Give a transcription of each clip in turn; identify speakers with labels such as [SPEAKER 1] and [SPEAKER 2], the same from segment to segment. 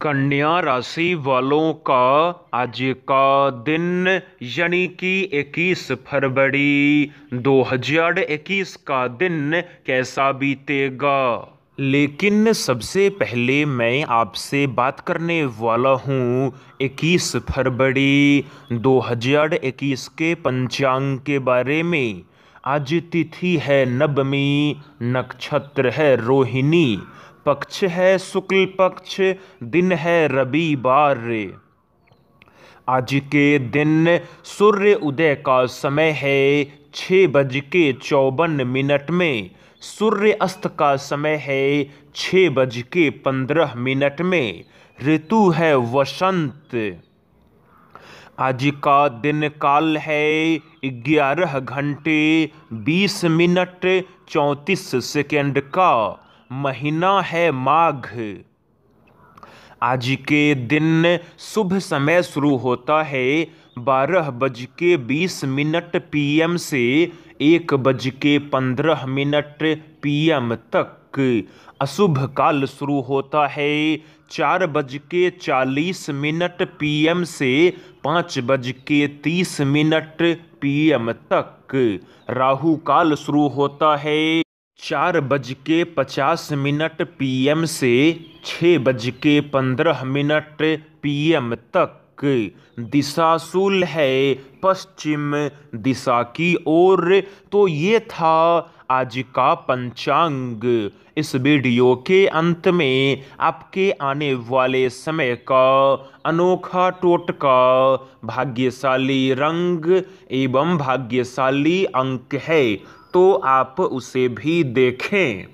[SPEAKER 1] कन्या राशि वालों का आज का दिन यानी कि 21 फरवरी 2021 का दिन कैसा बीतेगा लेकिन सबसे पहले मैं आपसे बात करने वाला हूँ 21 फरवरी 2021 के पंचांग के बारे में आज तिथि है नवमी नक्षत्र है रोहिणी पक्ष है शुक्ल पक्ष दिन है रविवार रे आज के दिन सूर्य उदय का समय है छः बज के चौवन मिनट में सूर्य अस्त का समय है छः बज के पंद्रह मिनट में ऋतु है वसंत आज का दिन काल है ग्यारह घंटे बीस मिनट चौंतीस सेकेंड का महीना है माघ आज के दिन शुभ समय शुरू होता है बारह बज के बीस मिनट पीएम से एक बज के पंद्रह मिनट पीएम तक अशुभ काल शुरू होता है चार बज के चालीस मिनट पीएम से पाँच बज के तीस मिनट पीएम तक राहु काल शुरू होता है चार बज के पचास मिनट पी एम से छः बज के पंद्रह मिनट पी एम तक दिशाशूल है पश्चिम दिशा की ओर तो ये था आज का पंचांग इस वीडियो के अंत में आपके आने वाले समय का अनोखा टोटका भाग्यशाली रंग एवं भाग्यशाली अंक है तो आप उसे भी देखें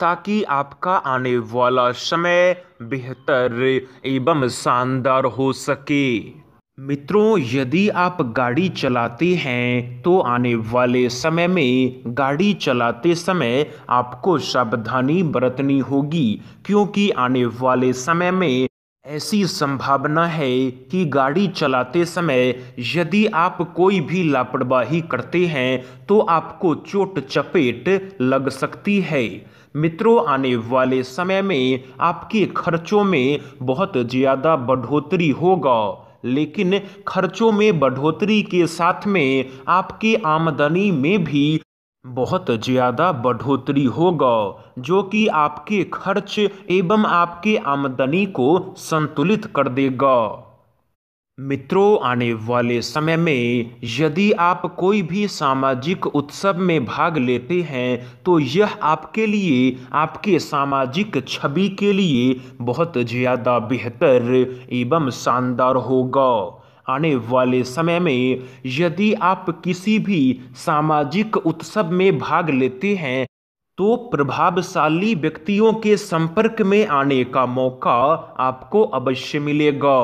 [SPEAKER 1] ताकि आपका आने वाला समय बेहतर एवं शानदार हो सके मित्रों यदि आप गाड़ी चलाते हैं तो आने वाले समय में गाड़ी चलाते समय आपको सावधानी बरतनी होगी क्योंकि आने वाले समय में ऐसी संभावना है कि गाड़ी चलाते समय यदि आप कोई भी लापरवाही करते हैं तो आपको चोट चपेट लग सकती है मित्रों आने वाले समय में आपके खर्चों में बहुत ज़्यादा बढ़ोतरी होगा लेकिन खर्चों में बढ़ोतरी के साथ में आपकी आमदनी में भी बहुत ज़्यादा बढ़ोतरी होगा जो कि आपके खर्च एवं आपके आमदनी को संतुलित कर देगा मित्रों आने वाले समय में यदि आप कोई भी सामाजिक उत्सव में भाग लेते हैं तो यह आपके लिए आपके सामाजिक छवि के लिए बहुत ज़्यादा बेहतर एवं शानदार होगा आने वाले समय में यदि आप किसी भी सामाजिक उत्सव में भाग लेते हैं तो प्रभावशाली व्यक्तियों के संपर्क में आने का मौका आपको अवश्य मिलेगा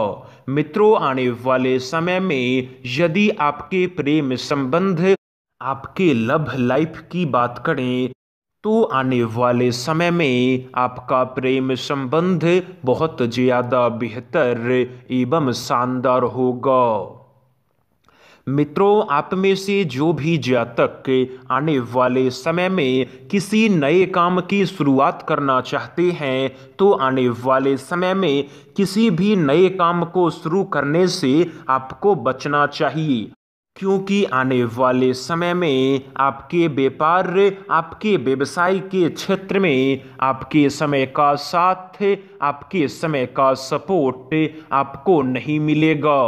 [SPEAKER 1] मित्रों आने वाले समय में यदि आपके प्रेम संबंध आपके लव लाइफ की बात करें तो आने वाले समय में आपका प्रेम संबंध बहुत ज़्यादा बेहतर एवं शानदार होगा मित्रों आप में से जो भी जातक आने वाले समय में किसी नए काम की शुरुआत करना चाहते हैं तो आने वाले समय में किसी भी नए काम को शुरू करने से आपको बचना चाहिए क्योंकि आने वाले समय में आपके व्यापार आपके व्यवसाय के क्षेत्र में आपके समय का साथ आपके समय का सपोर्ट आपको नहीं मिलेगा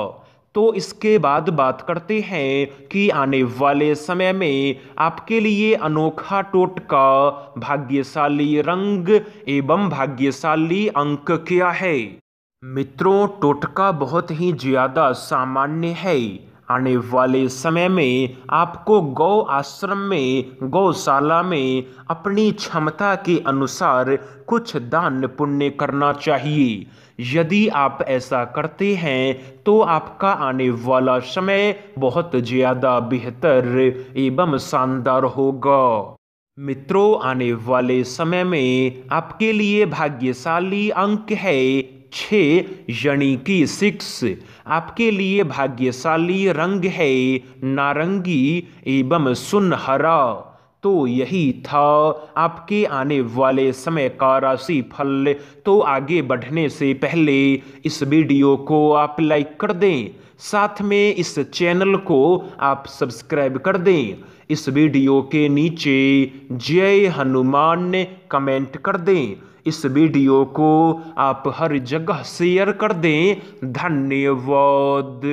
[SPEAKER 1] तो इसके बाद बात करते हैं कि आने वाले समय में आपके लिए अनोखा टोटका भाग्यशाली रंग एवं भाग्यशाली अंक क्या है मित्रों टोटका बहुत ही ज़्यादा सामान्य है आने वाले समय में आपको गौ आश्रम में गौशाला में अपनी क्षमता के अनुसार कुछ दान पुण्य करना चाहिए यदि आप ऐसा करते हैं तो आपका आने वाला समय बहुत ज़्यादा बेहतर एवं शानदार होगा मित्रों आने वाले समय में आपके लिए भाग्यशाली अंक है छ यानी कि सिक्स आपके लिए भाग्यशाली रंग है नारंगी एवं सुनहरा तो यही था आपके आने वाले समय का राशि फल तो आगे बढ़ने से पहले इस वीडियो को आप लाइक कर दें साथ में इस चैनल को आप सब्सक्राइब कर दें इस वीडियो के नीचे जय हनुमान कमेंट कर दें इस वीडियो को आप हर जगह शेयर कर दें धन्यवाद